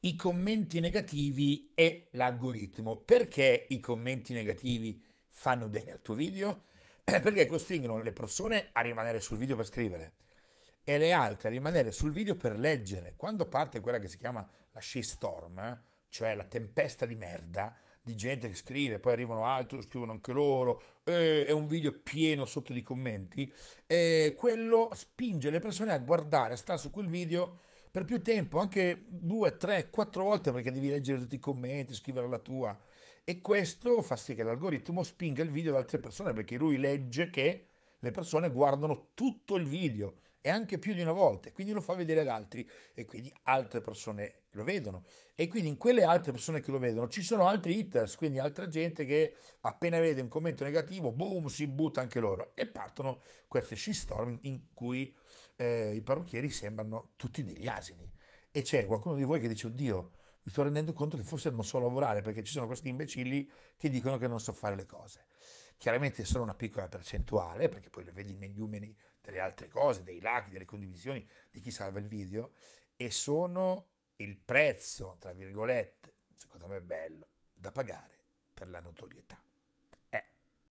i commenti negativi e l'algoritmo. Perché i commenti negativi fanno bene al tuo video? Perché costringono le persone a rimanere sul video per scrivere e le altre a rimanere sul video per leggere. Quando parte quella che si chiama la shitstorm, cioè la tempesta di merda, di gente che scrive, poi arrivano altri, scrivono anche loro, eh, è un video pieno sotto di commenti, eh, quello spinge le persone a guardare, a stare su quel video per più tempo, anche due, tre, quattro volte perché devi leggere tutti i commenti, scrivere la tua. E questo fa sì che l'algoritmo spinga il video ad altre persone perché lui legge che le persone guardano tutto il video e anche più di una volta, quindi lo fa vedere ad altri e quindi altre persone lo vedono. E quindi in quelle altre persone che lo vedono ci sono altri hitters, quindi altra gente che appena vede un commento negativo, boom, si butta anche loro e partono queste shitstorm in cui eh, i parrucchieri sembrano tutti degli asini. E c'è qualcuno di voi che dice, oddio, mi sto rendendo conto che forse non so lavorare perché ci sono questi imbecilli che dicono che non so fare le cose chiaramente solo una piccola percentuale, perché poi lo vedi negli umeni delle altre cose, dei like, delle condivisioni, di chi salva il video, e sono il prezzo, tra virgolette, secondo me è bello, da pagare per la notorietà.